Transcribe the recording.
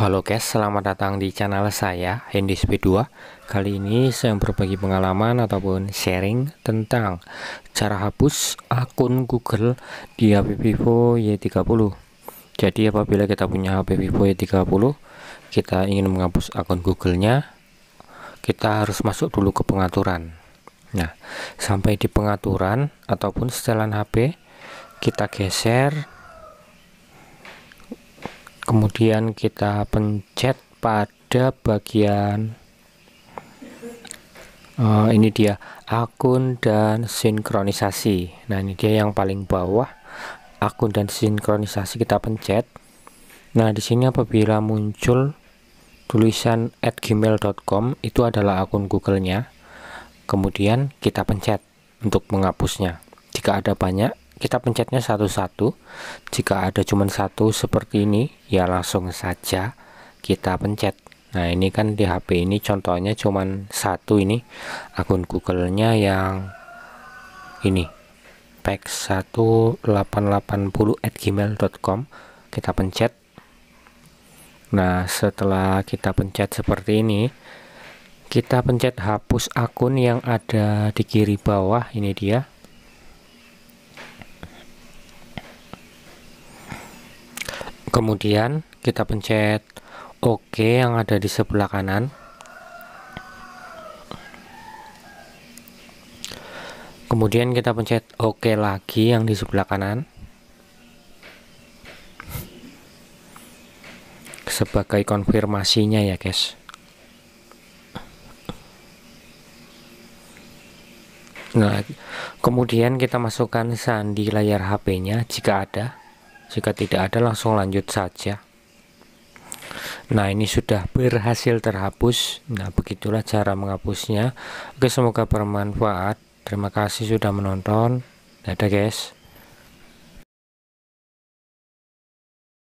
Halo guys, selamat datang di channel saya Hendy sp 2 Kali ini saya berbagi pengalaman ataupun sharing tentang cara hapus akun Google di HP Vivo Y30 Jadi apabila kita punya HP Vivo Y30 Kita ingin menghapus akun Google-nya Kita harus masuk dulu ke pengaturan Nah, sampai di pengaturan ataupun setelan HP Kita geser kemudian kita pencet pada bagian uh, ini dia akun dan sinkronisasi nah ini dia yang paling bawah akun dan sinkronisasi kita pencet nah di sini apabila muncul tulisan at gmail.com itu adalah akun google nya kemudian kita pencet untuk menghapusnya jika ada banyak kita pencetnya satu-satu jika ada cuma satu seperti ini ya langsung saja kita pencet nah ini kan di HP ini contohnya cuma satu ini akun Google-nya yang ini at 1880@gmail.com kita pencet nah setelah kita pencet seperti ini kita pencet hapus akun yang ada di kiri bawah ini dia kemudian kita pencet OK yang ada di sebelah kanan kemudian kita pencet OK lagi yang di sebelah kanan sebagai konfirmasinya ya guys nah kemudian kita masukkan sandi layar HP nya jika ada jika tidak ada langsung lanjut saja Nah ini sudah berhasil terhapus Nah begitulah cara menghapusnya Oke semoga bermanfaat Terima kasih sudah menonton Dadah guys